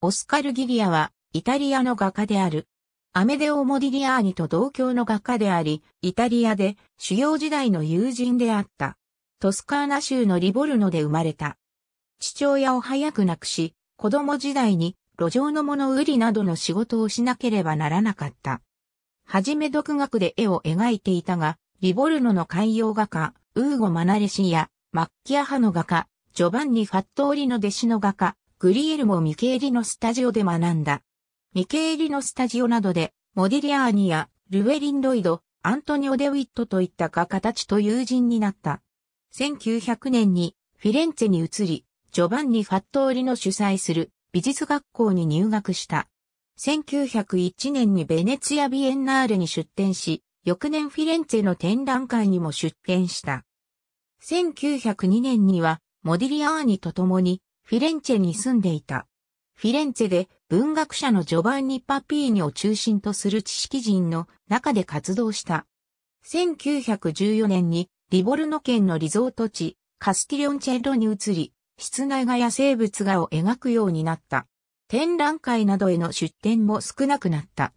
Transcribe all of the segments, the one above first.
オスカル・ギリアは、イタリアの画家である。アメデオ・モディリアーニと同郷の画家であり、イタリアで主要時代の友人であった。トスカーナ州のリボルノで生まれた。父親を早く亡くし、子供時代に路上の物売りなどの仕事をしなければならなかった。はじめ独学で絵を描いていたが、リボルノの海洋画家、ウーゴ・マナレシや、マッキア派の画家、ジョバンニ・ファットーリの弟子の画家、グリエルもミケーリのスタジオで学んだ。ミケーリのスタジオなどで、モディリアーニやルウェリン・ロイド、アントニオ・デウィットといった画家たちと友人になった。1900年にフィレンツェに移り、ジョバンニ・ファットーリの主催する美術学校に入学した。1901年にベネツィア・ビエンナーレに出展し、翌年フィレンツェの展覧会にも出展した。1902年にはモディリアーニと共にフィレンツェに住んでいた。フィレンツェで文学者のジョバンニ・パピーニを中心とする知識人の中で活動した。1914年にリボルノ県のリゾート地、カスティリオンチェッロに移り、室内画や生物画を描くようになった。展覧会などへの出展も少なくなった。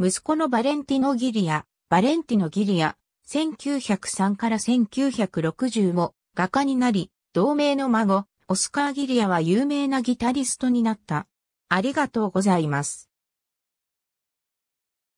息子のバレンティノ・ギリア、バレンティノ・ギリア、1903から1960も画家になり、同盟の孫、オスカー・ギリアは有名なギタリストになった。ありがとうございます。